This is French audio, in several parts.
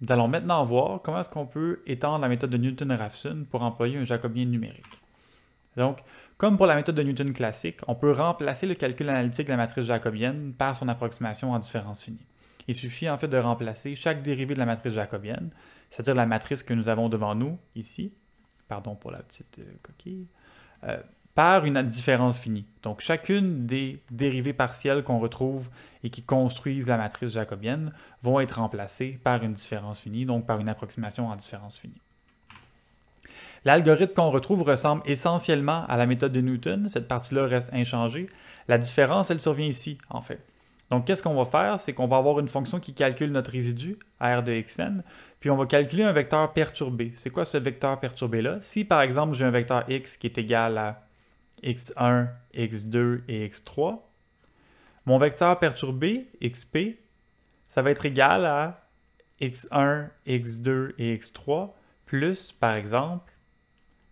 Nous allons maintenant voir comment est-ce qu'on peut étendre la méthode de Newton-Raphson pour employer un jacobien numérique. Donc, comme pour la méthode de Newton classique, on peut remplacer le calcul analytique de la matrice jacobienne par son approximation en différence finie. Il suffit en fait de remplacer chaque dérivée de la matrice jacobienne, c'est-à-dire la matrice que nous avons devant nous ici, pardon pour la petite euh, coquille, euh, par une différence finie. Donc chacune des dérivées partielles qu'on retrouve et qui construisent la matrice jacobienne vont être remplacées par une différence finie, donc par une approximation en différence finie. L'algorithme qu'on retrouve ressemble essentiellement à la méthode de Newton, cette partie-là reste inchangée. La différence, elle survient ici, en fait. Donc, qu'est-ce qu'on va faire? C'est qu'on va avoir une fonction qui calcule notre résidu, R de xn, puis on va calculer un vecteur perturbé. C'est quoi ce vecteur perturbé-là? Si, par exemple, j'ai un vecteur x qui est égal à x1, x2 et x3, mon vecteur perturbé, xp, ça va être égal à x1, x2 et x3 plus, par exemple,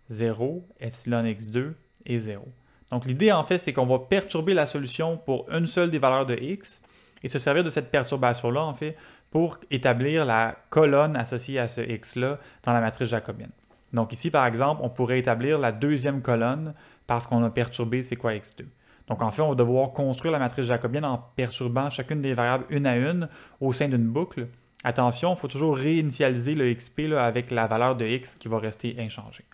0, epsilon x2 et 0. Donc l'idée en fait, c'est qu'on va perturber la solution pour une seule des valeurs de x et se servir de cette perturbation-là en fait pour établir la colonne associée à ce x-là dans la matrice jacobienne. Donc ici, par exemple, on pourrait établir la deuxième colonne parce qu'on a perturbé c'est quoi x2. Donc en fait, on va devoir construire la matrice jacobienne en perturbant chacune des variables une à une au sein d'une boucle. Attention, il faut toujours réinitialiser le xp avec la valeur de x qui va rester inchangée.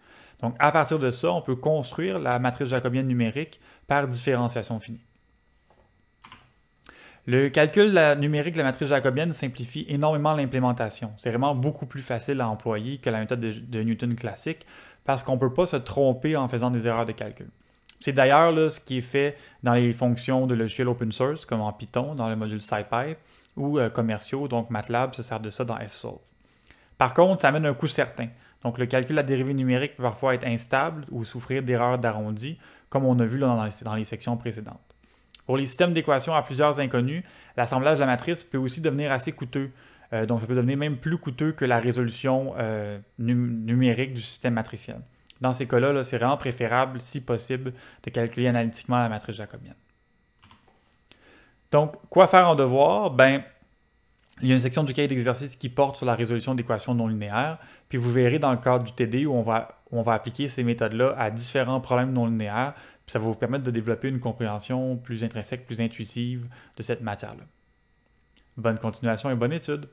Donc à partir de ça, on peut construire la matrice jacobienne numérique par différenciation finie. Le calcul numérique de la matrice jacobienne simplifie énormément l'implémentation. C'est vraiment beaucoup plus facile à employer que la méthode de, Newton classique parce qu'on ne peut pas se tromper en faisant des erreurs de calcul. C'est d'ailleurs ce qui est fait dans les fonctions de logiciels open source, comme en Python, dans le module SciPy, ou euh, commerciaux, donc MATLAB se sert de ça dans FSolve. Par contre, ça amène un coût certain. Donc le calcul de la dérivée numérique peut parfois être instable ou souffrir d'erreurs d'arrondi, comme on a vu dans les sections précédentes. Pour les systèmes d'équations à plusieurs inconnus, l'assemblage de la matrice peut aussi devenir assez coûteux. Euh, donc, ça peut devenir même plus coûteux que la résolution euh, numérique du système matriciel. Dans ces cas-là, c'est vraiment préférable, si possible, de calculer analytiquement la matrice jacobienne. Donc, quoi faire en devoir? Ben, il y a une section du cahier d'exercice qui porte sur la résolution d'équations non linéaires, puis vous verrez dans le cadre du TD où on va, on va appliquer ces méthodes-là à différents problèmes non linéaires, puis ça va vous permettre de développer une compréhension plus intrinsèque, plus intuitive de cette matière-là. Bonne continuation et bonne étude!